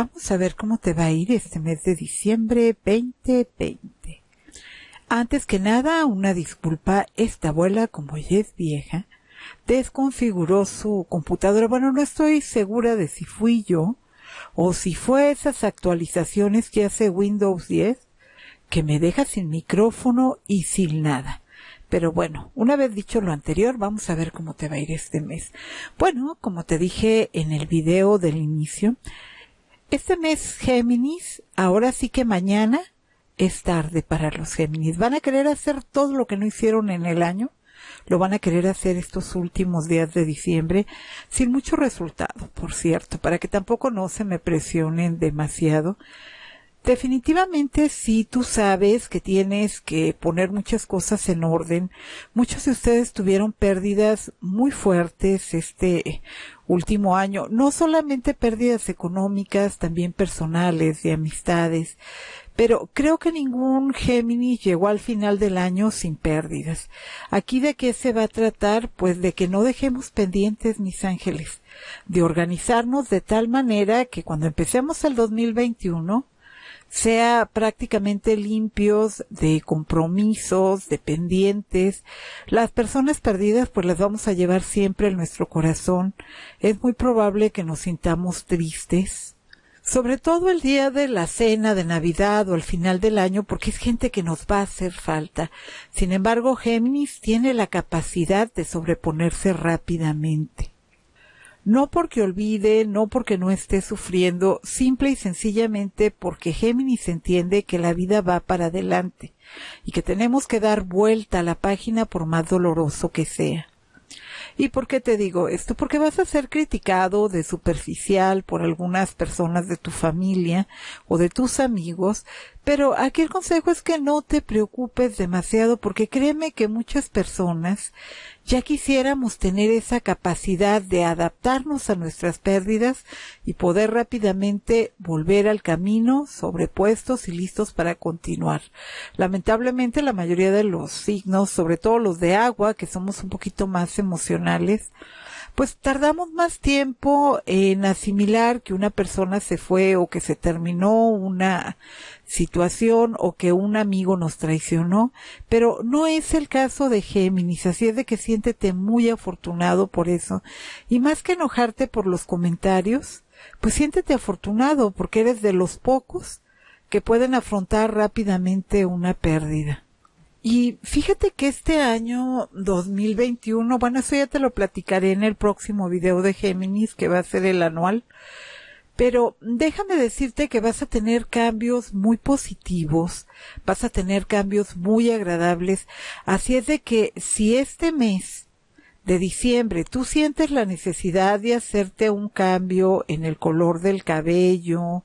Vamos a ver cómo te va a ir este mes de diciembre 2020. Antes que nada, una disculpa, esta abuela, como ya es vieja, desconfiguró su computadora. Bueno, no estoy segura de si fui yo o si fue esas actualizaciones que hace Windows 10 que me deja sin micrófono y sin nada. Pero bueno, una vez dicho lo anterior, vamos a ver cómo te va a ir este mes. Bueno, como te dije en el video del inicio, este mes Géminis, ahora sí que mañana es tarde para los Géminis. Van a querer hacer todo lo que no hicieron en el año, lo van a querer hacer estos últimos días de diciembre, sin mucho resultado, por cierto, para que tampoco no se me presionen demasiado. Definitivamente si sí, tú sabes que tienes que poner muchas cosas en orden. Muchos de ustedes tuvieron pérdidas muy fuertes este último año, no solamente pérdidas económicas, también personales, de amistades, pero creo que ningún Géminis llegó al final del año sin pérdidas. Aquí de qué se va a tratar, pues de que no dejemos pendientes, mis ángeles, de organizarnos de tal manera que cuando empecemos el 2021, sea prácticamente limpios de compromisos, de pendientes. Las personas perdidas pues las vamos a llevar siempre en nuestro corazón. Es muy probable que nos sintamos tristes. Sobre todo el día de la cena de Navidad o al final del año, porque es gente que nos va a hacer falta. Sin embargo, Géminis tiene la capacidad de sobreponerse rápidamente no porque olvide, no porque no esté sufriendo, simple y sencillamente porque Géminis entiende que la vida va para adelante y que tenemos que dar vuelta a la página por más doloroso que sea. ¿Y por qué te digo esto? Porque vas a ser criticado de superficial por algunas personas de tu familia o de tus amigos, pero aquí el consejo es que no te preocupes demasiado porque créeme que muchas personas ya quisiéramos tener esa capacidad de adaptarnos a nuestras pérdidas y poder rápidamente volver al camino sobrepuestos y listos para continuar. Lamentablemente la mayoría de los signos, sobre todo los de agua, que somos un poquito más emocionales, pues tardamos más tiempo en asimilar que una persona se fue o que se terminó una situación o que un amigo nos traicionó, pero no es el caso de Géminis, así es de que siéntete muy afortunado por eso. Y más que enojarte por los comentarios, pues siéntete afortunado porque eres de los pocos que pueden afrontar rápidamente una pérdida. Y fíjate que este año 2021, bueno, eso ya te lo platicaré en el próximo video de Géminis, que va a ser el anual, pero déjame decirte que vas a tener cambios muy positivos, vas a tener cambios muy agradables, así es de que si este mes de diciembre tú sientes la necesidad de hacerte un cambio en el color del cabello,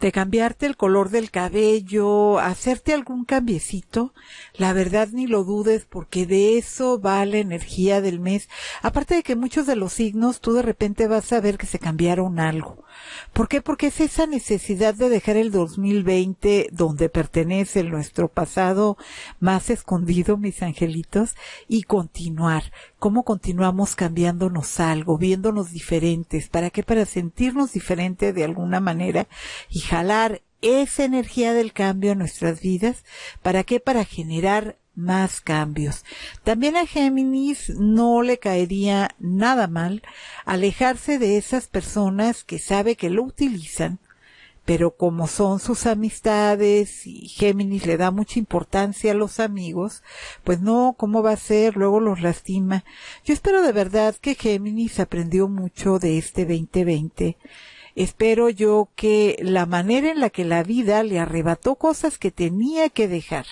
de cambiarte el color del cabello, hacerte algún cambiecito, la verdad ni lo dudes porque de eso va la energía del mes. Aparte de que muchos de los signos tú de repente vas a ver que se cambiaron algo. ¿Por qué? Porque es esa necesidad de dejar el 2020 donde pertenece nuestro pasado más escondido, mis angelitos, y continuar. ¿Cómo continuamos cambiándonos algo, viéndonos diferentes? ¿Para qué? Para sentirnos diferente de alguna manera y jalar esa energía del cambio en nuestras vidas. ¿Para qué? Para generar más cambios. También a Géminis no le caería nada mal alejarse de esas personas que sabe que lo utilizan, pero como son sus amistades y Géminis le da mucha importancia a los amigos, pues no, ¿cómo va a ser? Luego los lastima. Yo espero de verdad que Géminis aprendió mucho de este 2020 Espero yo que la manera en la que la vida le arrebató cosas que tenía que dejar,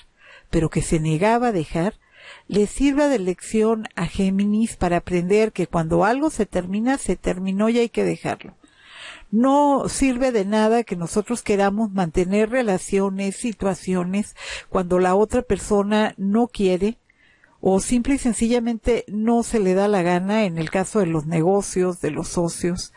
pero que se negaba a dejar, le sirva de lección a Géminis para aprender que cuando algo se termina, se terminó y hay que dejarlo. No sirve de nada que nosotros queramos mantener relaciones, situaciones, cuando la otra persona no quiere, o simple y sencillamente no se le da la gana en el caso de los negocios, de los socios.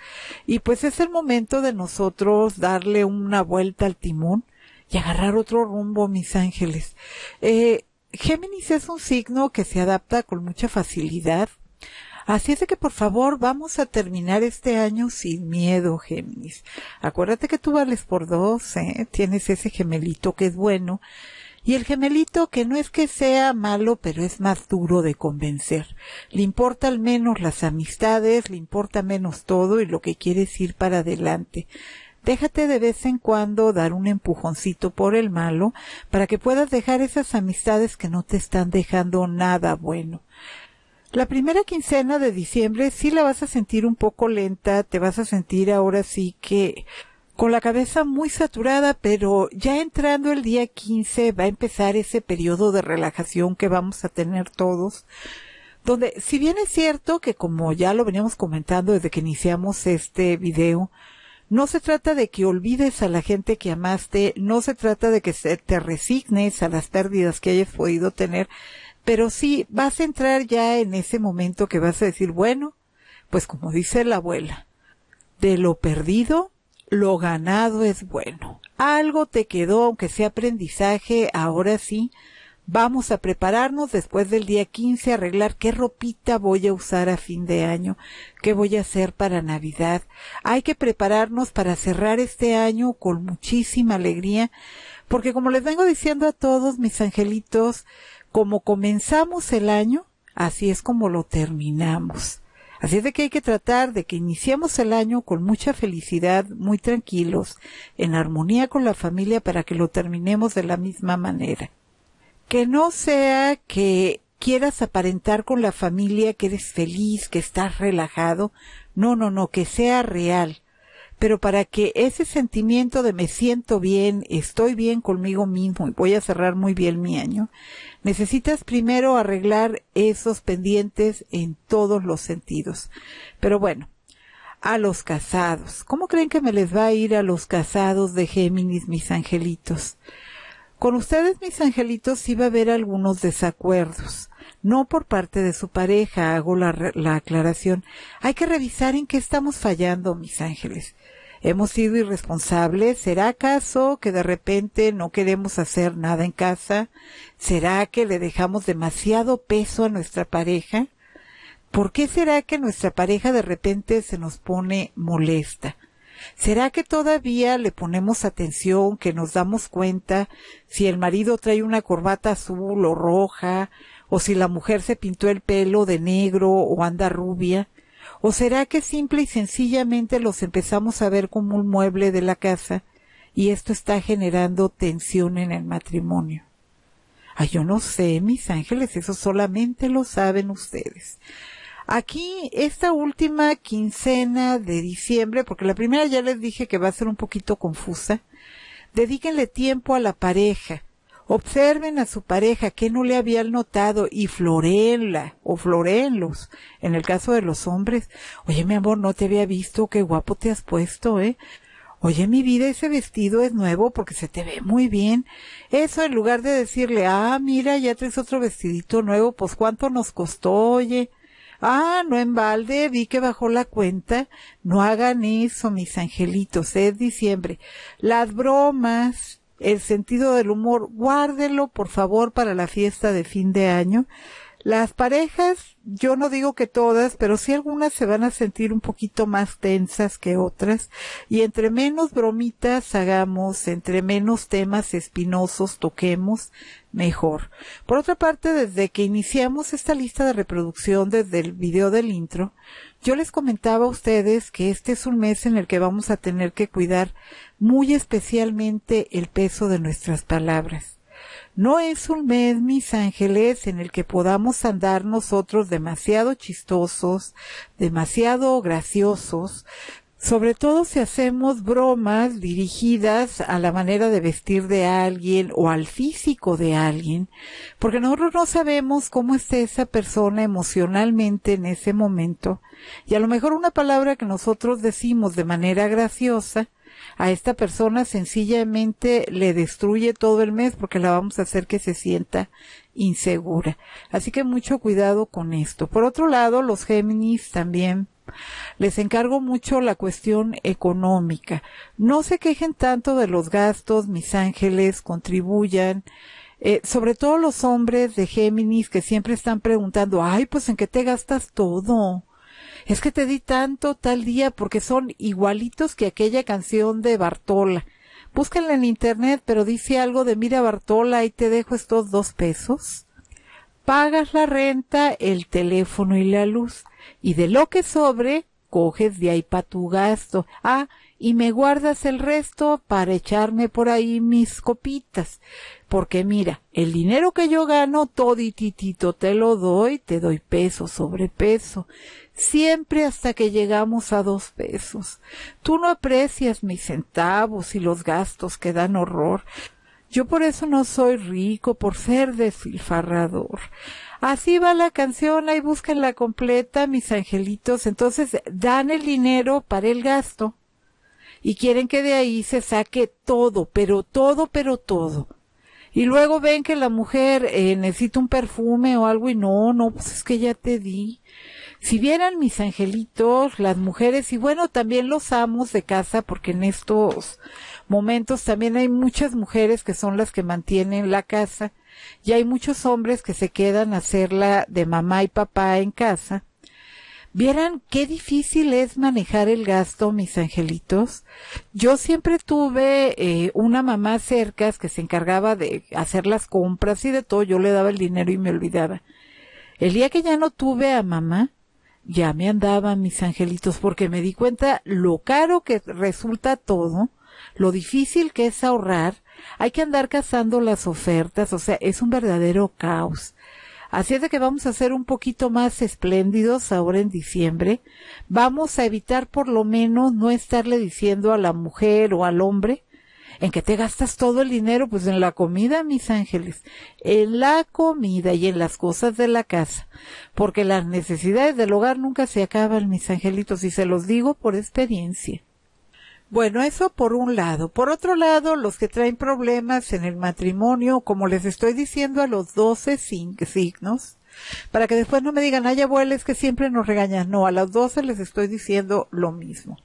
Y pues es el momento de nosotros darle una vuelta al timón y agarrar otro rumbo, mis ángeles. Eh, Géminis es un signo que se adapta con mucha facilidad. Así es de que por favor vamos a terminar este año sin miedo, Géminis. Acuérdate que tú vales por dos, ¿eh? tienes ese gemelito que es bueno y el gemelito, que no es que sea malo, pero es más duro de convencer. Le importa al menos las amistades, le importa menos todo y lo que quieres ir para adelante. Déjate de vez en cuando dar un empujoncito por el malo para que puedas dejar esas amistades que no te están dejando nada bueno. La primera quincena de diciembre sí la vas a sentir un poco lenta, te vas a sentir ahora sí que con la cabeza muy saturada, pero ya entrando el día 15 va a empezar ese periodo de relajación que vamos a tener todos, donde si bien es cierto que como ya lo veníamos comentando desde que iniciamos este video, no se trata de que olvides a la gente que amaste, no se trata de que te resignes a las pérdidas que hayas podido tener, pero sí vas a entrar ya en ese momento que vas a decir, bueno, pues como dice la abuela, de lo perdido lo ganado es bueno. Algo te quedó, aunque sea aprendizaje, ahora sí. Vamos a prepararnos después del día 15, a arreglar qué ropita voy a usar a fin de año, qué voy a hacer para Navidad. Hay que prepararnos para cerrar este año con muchísima alegría, porque como les vengo diciendo a todos mis angelitos, como comenzamos el año, así es como lo terminamos. Así es de que hay que tratar de que iniciemos el año con mucha felicidad, muy tranquilos, en armonía con la familia para que lo terminemos de la misma manera. Que no sea que quieras aparentar con la familia que eres feliz, que estás relajado. No, no, no, que sea real pero para que ese sentimiento de me siento bien, estoy bien conmigo mismo y voy a cerrar muy bien mi año, necesitas primero arreglar esos pendientes en todos los sentidos. Pero bueno, a los casados. ¿Cómo creen que me les va a ir a los casados de Géminis, mis angelitos? Con ustedes, mis angelitos, sí va a haber algunos desacuerdos no por parte de su pareja, hago la, la, aclaración. Hay que revisar en qué estamos fallando, mis ángeles hemos sido irresponsables. ¿Será acaso que de repente no queremos hacer nada en casa? ¿Será que le dejamos demasiado peso a nuestra pareja? ¿Por qué será que nuestra pareja de repente se nos pone molesta? ¿Será que todavía le ponemos atención, que nos damos cuenta si el marido trae una corbata azul o roja, o si la mujer se pintó el pelo de negro o anda rubia? ¿O será que simple y sencillamente los empezamos a ver como un mueble de la casa y esto está generando tensión en el matrimonio? Ay, yo no sé, mis ángeles, eso solamente lo saben ustedes. Aquí, esta última quincena de diciembre, porque la primera ya les dije que va a ser un poquito confusa, dedíquenle tiempo a la pareja. Observen a su pareja que no le habían notado y florenla o florenlos. En el caso de los hombres, oye mi amor, no te había visto, qué guapo te has puesto, ¿eh? Oye mi vida, ese vestido es nuevo porque se te ve muy bien. Eso en lugar de decirle, ah, mira, ya traes otro vestidito nuevo, pues cuánto nos costó, oye. Ah, no en balde, vi que bajó la cuenta. No hagan eso, mis angelitos, es diciembre. Las bromas el sentido del humor, guárdelo por favor para la fiesta de fin de año. Las parejas, yo no digo que todas, pero sí algunas se van a sentir un poquito más tensas que otras. Y entre menos bromitas hagamos, entre menos temas espinosos toquemos, mejor. Por otra parte, desde que iniciamos esta lista de reproducción, desde el video del intro, yo les comentaba a ustedes que este es un mes en el que vamos a tener que cuidar muy especialmente el peso de nuestras palabras. No es un mes, mis ángeles, en el que podamos andar nosotros demasiado chistosos, demasiado graciosos, sobre todo si hacemos bromas dirigidas a la manera de vestir de alguien o al físico de alguien, porque nosotros no sabemos cómo está esa persona emocionalmente en ese momento, y a lo mejor una palabra que nosotros decimos de manera graciosa, a esta persona sencillamente le destruye todo el mes porque la vamos a hacer que se sienta insegura. Así que mucho cuidado con esto. Por otro lado, los Géminis también les encargo mucho la cuestión económica. No se quejen tanto de los gastos, mis ángeles, contribuyan. Eh, sobre todo los hombres de Géminis que siempre están preguntando, ay, pues en qué te gastas todo. Es que te di tanto tal día porque son igualitos que aquella canción de Bartola. Búsquenla en internet, pero dice algo de mira Bartola y te dejo estos dos pesos. Pagas la renta, el teléfono y la luz y de lo que sobre coges de ahí para tu gasto. Ah, y me guardas el resto para echarme por ahí mis copitas. Porque mira, el dinero que yo gano, todititito te lo doy, te doy peso sobre peso. Siempre hasta que llegamos a dos pesos. Tú no aprecias mis centavos y los gastos que dan horror. Yo por eso no soy rico, por ser desilfarrador. Así va la canción, ahí la completa, mis angelitos. Entonces dan el dinero para el gasto y quieren que de ahí se saque todo, pero todo, pero todo. Y luego ven que la mujer eh, necesita un perfume o algo y no, no, pues es que ya te di. Si vieran mis angelitos, las mujeres y bueno, también los amos de casa, porque en estos momentos también hay muchas mujeres que son las que mantienen la casa y hay muchos hombres que se quedan a hacerla de mamá y papá en casa. Vieran qué difícil es manejar el gasto, mis angelitos. Yo siempre tuve eh, una mamá cerca que se encargaba de hacer las compras y de todo. Yo le daba el dinero y me olvidaba. El día que ya no tuve a mamá, ya me andaban mis angelitos porque me di cuenta lo caro que resulta todo, lo difícil que es ahorrar, hay que andar cazando las ofertas, o sea, es un verdadero caos. Así es de que vamos a ser un poquito más espléndidos ahora en diciembre. Vamos a evitar por lo menos no estarle diciendo a la mujer o al hombre en que te gastas todo el dinero, pues en la comida, mis ángeles, en la comida y en las cosas de la casa, porque las necesidades del hogar nunca se acaban, mis angelitos, y se los digo por experiencia. Bueno, eso por un lado. Por otro lado, los que traen problemas en el matrimonio, como les estoy diciendo a los 12 signos, para que después no me digan, ay abuela, es que siempre nos regañan. No, a los doce les estoy diciendo lo mismo.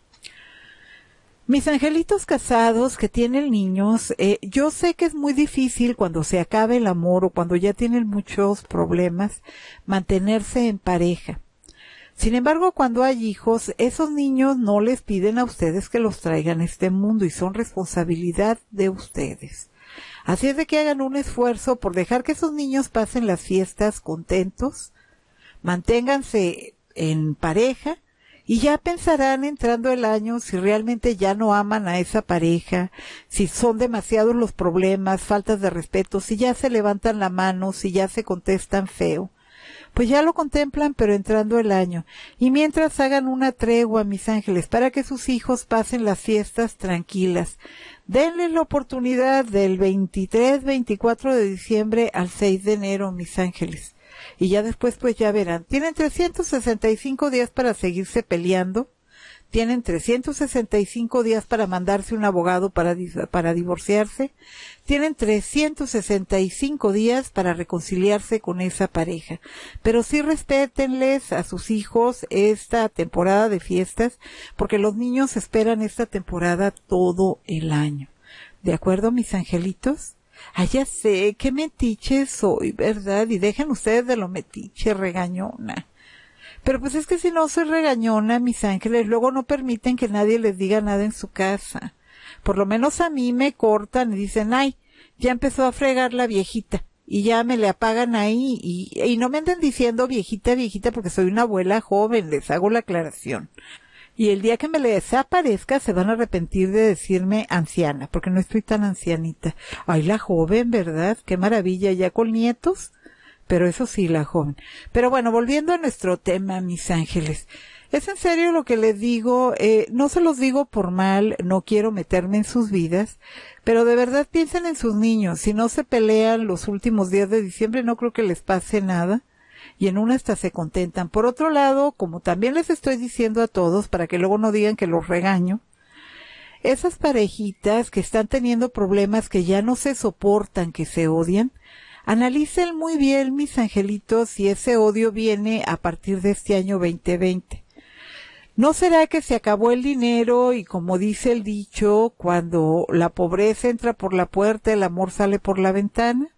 Mis angelitos casados que tienen niños, eh, yo sé que es muy difícil cuando se acabe el amor o cuando ya tienen muchos problemas mantenerse en pareja. Sin embargo, cuando hay hijos, esos niños no les piden a ustedes que los traigan a este mundo y son responsabilidad de ustedes. Así es de que hagan un esfuerzo por dejar que esos niños pasen las fiestas contentos, manténganse en pareja, y ya pensarán entrando el año si realmente ya no aman a esa pareja, si son demasiados los problemas, faltas de respeto, si ya se levantan la mano, si ya se contestan feo. Pues ya lo contemplan, pero entrando el año. Y mientras hagan una tregua, mis ángeles, para que sus hijos pasen las fiestas tranquilas. Denles la oportunidad del 23, 24 de diciembre al 6 de enero, mis ángeles y ya después pues ya verán. Tienen 365 días para seguirse peleando, tienen 365 días para mandarse un abogado para, para divorciarse, tienen 365 días para reconciliarse con esa pareja. Pero sí respétenles a sus hijos esta temporada de fiestas, porque los niños esperan esta temporada todo el año. ¿De acuerdo, mis angelitos? «Ay, ya sé, qué metiche soy, ¿verdad? Y dejen ustedes de lo metiche, regañona. Pero pues es que si no soy regañona, mis ángeles, luego no permiten que nadie les diga nada en su casa. Por lo menos a mí me cortan y dicen, ay, ya empezó a fregar la viejita. Y ya me le apagan ahí y, y no me anden diciendo viejita, viejita, porque soy una abuela joven, les hago la aclaración. Y el día que me le desaparezca se van a arrepentir de decirme anciana, porque no estoy tan ancianita. Ay, la joven, ¿verdad? Qué maravilla, ya con nietos. Pero eso sí, la joven. Pero bueno, volviendo a nuestro tema, mis ángeles. Es en serio lo que les digo, eh, no se los digo por mal, no quiero meterme en sus vidas, pero de verdad piensen en sus niños. Si no se pelean los últimos días de diciembre, no creo que les pase nada y en una hasta se contentan. Por otro lado, como también les estoy diciendo a todos, para que luego no digan que los regaño, esas parejitas que están teniendo problemas que ya no se soportan, que se odian, analicen muy bien, mis angelitos, si ese odio viene a partir de este año 2020. ¿No será que se acabó el dinero y como dice el dicho, cuando la pobreza entra por la puerta, el amor sale por la ventana?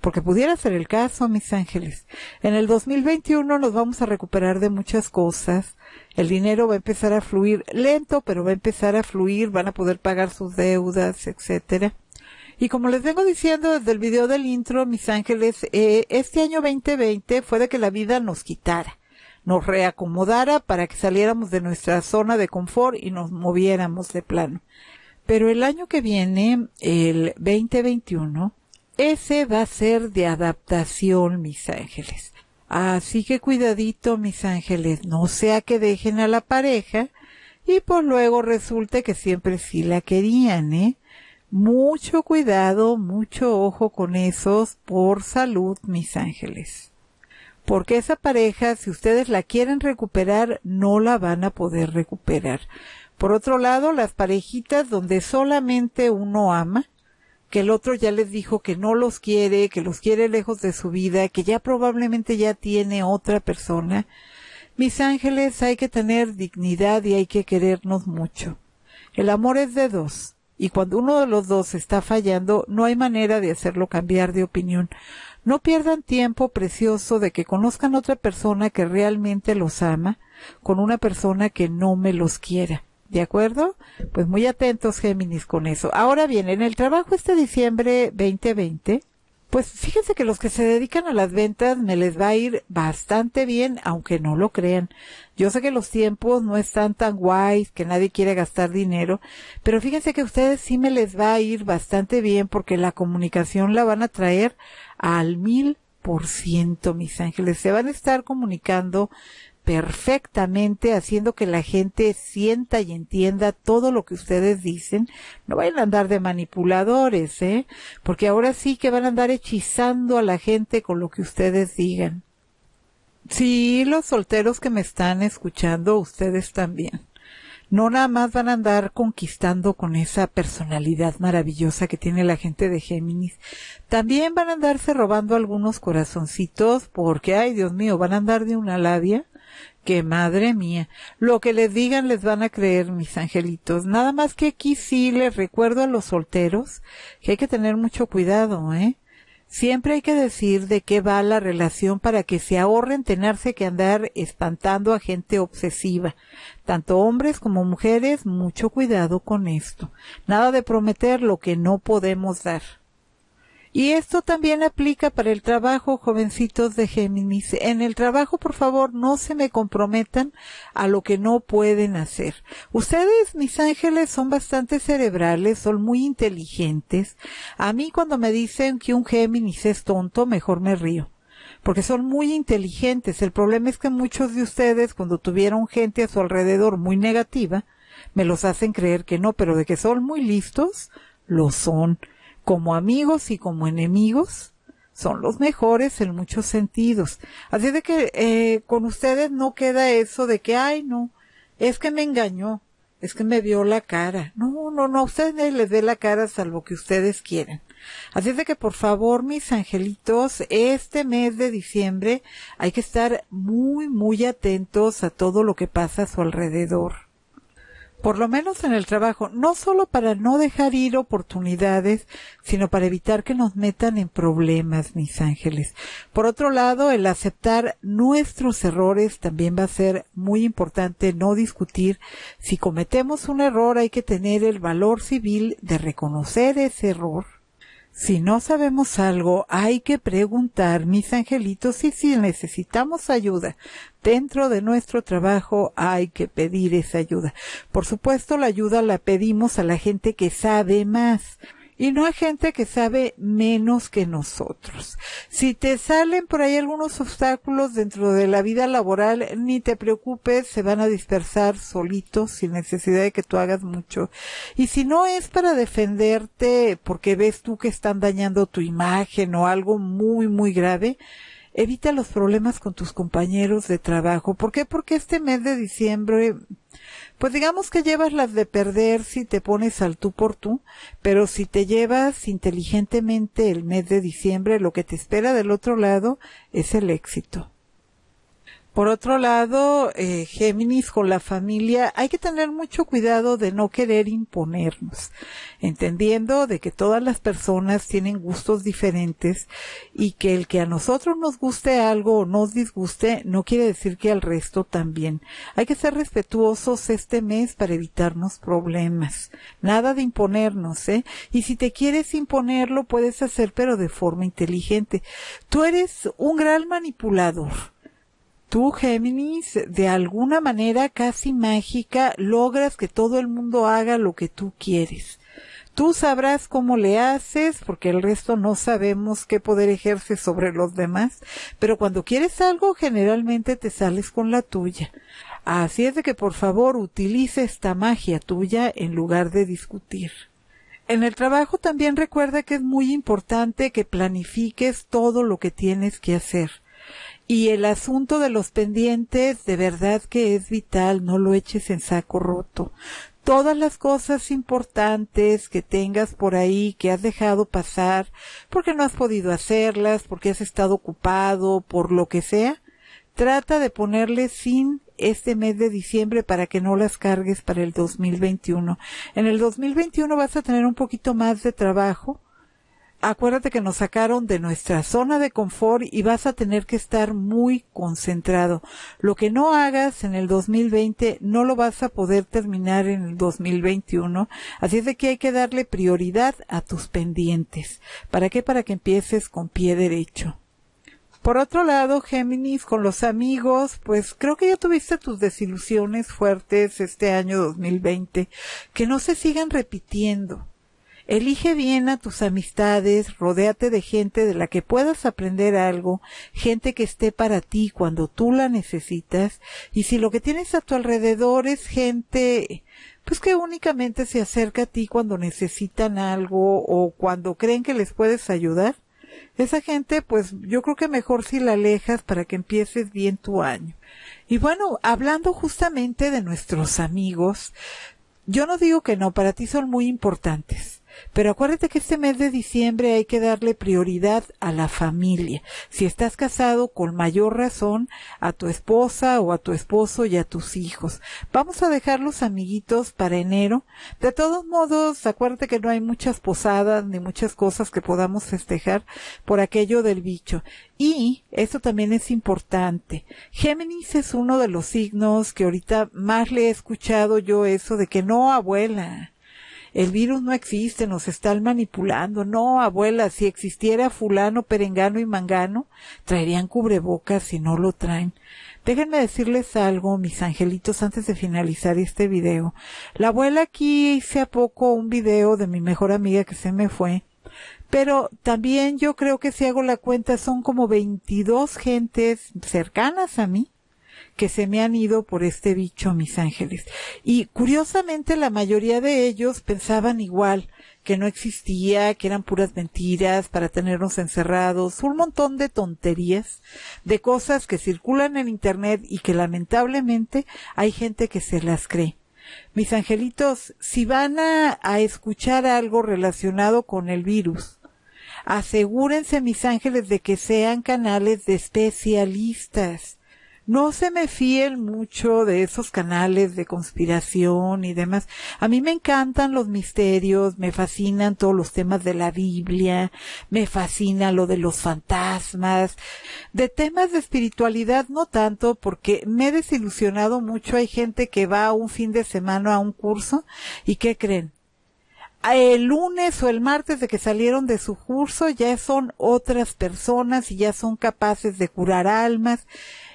porque pudiera ser el caso, mis ángeles. En el 2021 nos vamos a recuperar de muchas cosas. El dinero va a empezar a fluir lento, pero va a empezar a fluir, van a poder pagar sus deudas, etcétera. Y como les vengo diciendo desde el video del intro, mis ángeles, eh, este año 2020 fue de que la vida nos quitara, nos reacomodara para que saliéramos de nuestra zona de confort y nos moviéramos de plano. Pero el año que viene, el 2021, ese va a ser de adaptación, mis ángeles. Así que cuidadito, mis ángeles, no sea que dejen a la pareja y pues luego resulte que siempre sí la querían, ¿eh? Mucho cuidado, mucho ojo con esos por salud, mis ángeles. Porque esa pareja, si ustedes la quieren recuperar, no la van a poder recuperar. Por otro lado, las parejitas donde solamente uno ama, que el otro ya les dijo que no los quiere, que los quiere lejos de su vida, que ya probablemente ya tiene otra persona. Mis ángeles, hay que tener dignidad y hay que querernos mucho. El amor es de dos, y cuando uno de los dos está fallando, no hay manera de hacerlo cambiar de opinión. No pierdan tiempo precioso de que conozcan otra persona que realmente los ama, con una persona que no me los quiera. ¿De acuerdo? Pues muy atentos Géminis con eso. Ahora bien, en el trabajo este diciembre 2020, pues fíjense que los que se dedican a las ventas me les va a ir bastante bien, aunque no lo crean. Yo sé que los tiempos no están tan guays, que nadie quiere gastar dinero, pero fíjense que a ustedes sí me les va a ir bastante bien porque la comunicación la van a traer al mil por ciento, mis ángeles. Se van a estar comunicando perfectamente, haciendo que la gente sienta y entienda todo lo que ustedes dicen. No vayan a andar de manipuladores, ¿eh? Porque ahora sí que van a andar hechizando a la gente con lo que ustedes digan. Sí, los solteros que me están escuchando, ustedes también. No nada más van a andar conquistando con esa personalidad maravillosa que tiene la gente de Géminis. También van a andarse robando algunos corazoncitos porque, ay Dios mío, van a andar de una labia que madre mía, lo que les digan les van a creer mis angelitos. Nada más que aquí sí les recuerdo a los solteros que hay que tener mucho cuidado, ¿eh? Siempre hay que decir de qué va la relación para que se ahorren tenerse que andar espantando a gente obsesiva. Tanto hombres como mujeres, mucho cuidado con esto. Nada de prometer lo que no podemos dar. Y esto también aplica para el trabajo, jovencitos de Géminis. En el trabajo, por favor, no se me comprometan a lo que no pueden hacer. Ustedes, mis ángeles, son bastante cerebrales, son muy inteligentes. A mí cuando me dicen que un Géminis es tonto, mejor me río porque son muy inteligentes. El problema es que muchos de ustedes, cuando tuvieron gente a su alrededor muy negativa, me los hacen creer que no, pero de que son muy listos, lo son como amigos y como enemigos, son los mejores en muchos sentidos. Así de que eh, con ustedes no queda eso de que, ay, no, es que me engañó, es que me vio la cara. No, no, no, a ustedes les ve la cara salvo que ustedes quieran. Así de que por favor, mis angelitos, este mes de diciembre hay que estar muy, muy atentos a todo lo que pasa a su alrededor por lo menos en el trabajo, no solo para no dejar ir oportunidades, sino para evitar que nos metan en problemas, mis ángeles. Por otro lado, el aceptar nuestros errores también va a ser muy importante, no discutir. Si cometemos un error hay que tener el valor civil de reconocer ese error si no sabemos algo, hay que preguntar, mis angelitos, y si necesitamos ayuda dentro de nuestro trabajo, hay que pedir esa ayuda. Por supuesto, la ayuda la pedimos a la gente que sabe más y no hay gente que sabe menos que nosotros. Si te salen por ahí algunos obstáculos dentro de la vida laboral, ni te preocupes, se van a dispersar solitos sin necesidad de que tú hagas mucho. Y si no es para defenderte porque ves tú que están dañando tu imagen o algo muy, muy grave, evita los problemas con tus compañeros de trabajo. ¿Por qué? Porque este mes de diciembre, pues digamos que llevas las de perder si te pones al tú por tú, pero si te llevas inteligentemente el mes de diciembre, lo que te espera del otro lado es el éxito. Por otro lado, eh, Géminis con la familia, hay que tener mucho cuidado de no querer imponernos, entendiendo de que todas las personas tienen gustos diferentes y que el que a nosotros nos guste algo o nos disguste no quiere decir que al resto también. Hay que ser respetuosos este mes para evitarnos problemas. Nada de imponernos, ¿eh? Y si te quieres imponerlo, puedes hacer, pero de forma inteligente. Tú eres un gran manipulador tú, Géminis, de alguna manera casi mágica, logras que todo el mundo haga lo que tú quieres. Tú sabrás cómo le haces, porque el resto no sabemos qué poder ejerce sobre los demás, pero cuando quieres algo generalmente te sales con la tuya. Así es de que por favor utilice esta magia tuya en lugar de discutir. En el trabajo también recuerda que es muy importante que planifiques todo lo que tienes que hacer. Y el asunto de los pendientes de verdad que es vital, no lo eches en saco roto. Todas las cosas importantes que tengas por ahí, que has dejado pasar, porque no has podido hacerlas, porque has estado ocupado, por lo que sea, trata de ponerle sin este mes de diciembre para que no las cargues para el 2021. En el 2021 vas a tener un poquito más de trabajo, acuérdate que nos sacaron de nuestra zona de confort y vas a tener que estar muy concentrado. Lo que no hagas en el 2020 no lo vas a poder terminar en el 2021. Así es de que hay que darle prioridad a tus pendientes. ¿Para qué? Para que empieces con pie derecho. Por otro lado, Géminis, con los amigos, pues creo que ya tuviste tus desilusiones fuertes este año 2020, que no se sigan repitiendo. Elige bien a tus amistades, rodéate de gente de la que puedas aprender algo, gente que esté para ti cuando tú la necesitas, y si lo que tienes a tu alrededor es gente pues que únicamente se acerca a ti cuando necesitan algo o cuando creen que les puedes ayudar, esa gente, pues yo creo que mejor si la alejas para que empieces bien tu año. Y bueno, hablando justamente de nuestros amigos, yo no digo que no, para ti son muy importantes. Pero acuérdate que este mes de diciembre hay que darle prioridad a la familia. Si estás casado, con mayor razón, a tu esposa o a tu esposo y a tus hijos. Vamos a dejar los amiguitos para enero. De todos modos, acuérdate que no hay muchas posadas ni muchas cosas que podamos festejar por aquello del bicho. Y eso también es importante. Géminis es uno de los signos que ahorita más le he escuchado yo eso de que no, abuela el virus no existe, nos están manipulando. No, abuela, si existiera fulano, perengano y mangano, traerían cubrebocas si no lo traen. Déjenme decirles algo, mis angelitos, antes de finalizar este video. La abuela aquí hice a poco un video de mi mejor amiga que se me fue. Pero también yo creo que si hago la cuenta son como 22 gentes cercanas a mí que se me han ido por este bicho, mis ángeles. Y curiosamente la mayoría de ellos pensaban igual, que no existía, que eran puras mentiras para tenernos encerrados, un montón de tonterías, de cosas que circulan en Internet y que lamentablemente hay gente que se las cree. Mis angelitos, si van a, escuchar algo relacionado con el virus, asegúrense, mis ángeles, de que sean canales de especialistas no se me fíen mucho de esos canales de conspiración y demás. A mí me encantan los misterios, me fascinan todos los temas de la Biblia, me fascina lo de los fantasmas. De temas de espiritualidad no tanto porque me he desilusionado mucho. Hay gente que va un fin de semana a un curso y ¿qué creen? el lunes o el martes de que salieron de su curso ya son otras personas y ya son capaces de curar almas.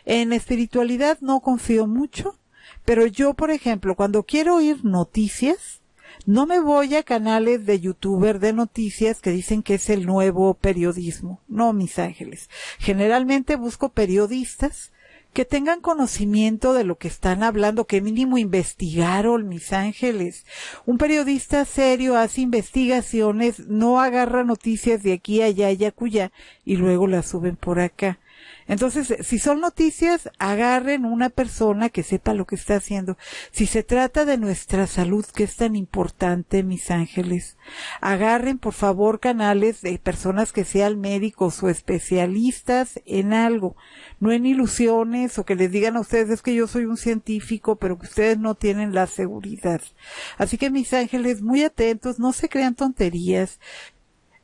En espiritualidad no confío mucho, pero yo, por ejemplo, cuando quiero oír noticias, no me voy a canales de youtuber de noticias que dicen que es el nuevo periodismo. No, mis ángeles. Generalmente busco periodistas que tengan conocimiento de lo que están hablando, que mínimo investigaron, mis ángeles. Un periodista serio hace investigaciones, no agarra noticias de aquí, allá y acullá y luego las suben por acá. Entonces, eh, si son noticias, agarren una persona que sepa lo que está haciendo. Si se trata de nuestra salud, que es tan importante, mis ángeles, agarren por favor canales de personas que sean médicos o especialistas en algo, no en ilusiones o que les digan a ustedes es que yo soy un científico, pero que ustedes no tienen la seguridad. Así que, mis ángeles, muy atentos, no se crean tonterías.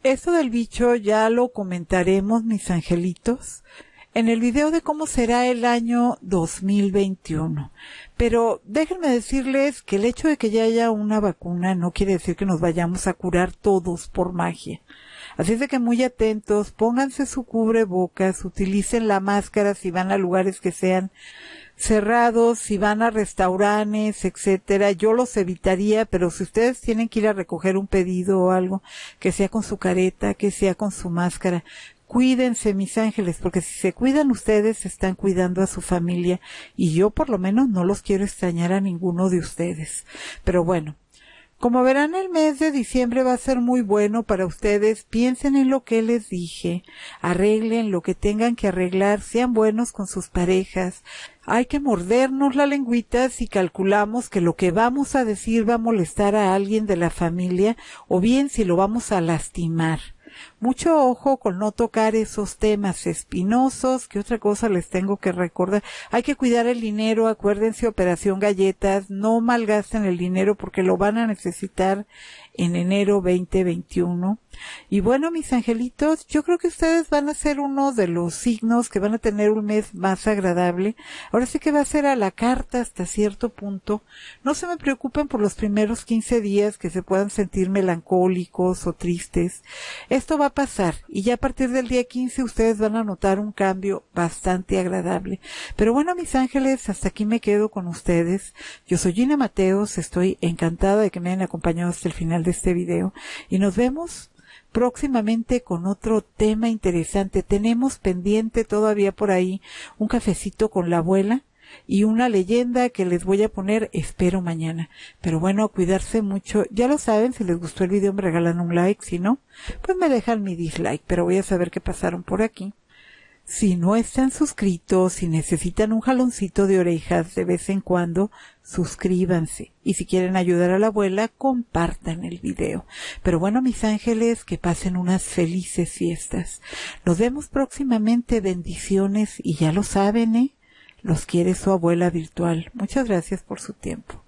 Esto del bicho ya lo comentaremos, mis angelitos en el video de cómo será el año 2021. Pero déjenme decirles que el hecho de que ya haya una vacuna no quiere decir que nos vayamos a curar todos por magia. Así es de que muy atentos, pónganse su cubrebocas, utilicen la máscara si van a lugares que sean cerrados, si van a restaurantes, etcétera, yo los evitaría, pero si ustedes tienen que ir a recoger un pedido o algo, que sea con su careta, que sea con su máscara, cuídense mis ángeles, porque si se cuidan ustedes, están cuidando a su familia y yo por lo menos no los quiero extrañar a ninguno de ustedes. Pero bueno, como verán el mes de diciembre va a ser muy bueno para ustedes, piensen en lo que les dije, arreglen lo que tengan que arreglar, sean buenos con sus parejas, hay que mordernos la lengüita si calculamos que lo que vamos a decir va a molestar a alguien de la familia o bien si lo vamos a lastimar. Mucho ojo con no tocar esos temas espinosos. que otra cosa les tengo que recordar? Hay que cuidar el dinero. Acuérdense, Operación Galletas. No malgasten el dinero porque lo van a necesitar en enero 2021. Y bueno, mis angelitos, yo creo que ustedes van a ser uno de los signos que van a tener un mes más agradable. Ahora sí que va a ser a la carta hasta cierto punto. No se me preocupen por los primeros 15 días que se puedan sentir melancólicos o tristes. Esto va pasar y ya a partir del día 15 ustedes van a notar un cambio bastante agradable. Pero bueno, mis ángeles, hasta aquí me quedo con ustedes. Yo soy Gina Mateos, estoy encantada de que me hayan acompañado hasta el final de este video y nos vemos próximamente con otro tema interesante. Tenemos pendiente todavía por ahí un cafecito con la abuela y una leyenda que les voy a poner espero mañana. Pero bueno, cuidarse mucho. Ya lo saben, si les gustó el video me regalan un like, si no, pues me dejan mi dislike, pero voy a saber qué pasaron por aquí. Si no están suscritos, si necesitan un jaloncito de orejas de vez en cuando, suscríbanse. Y si quieren ayudar a la abuela, compartan el video. Pero bueno, mis ángeles, que pasen unas felices fiestas. Nos vemos próximamente, bendiciones, y ya lo saben, ¿eh? Los quiere su abuela virtual. Muchas gracias por su tiempo.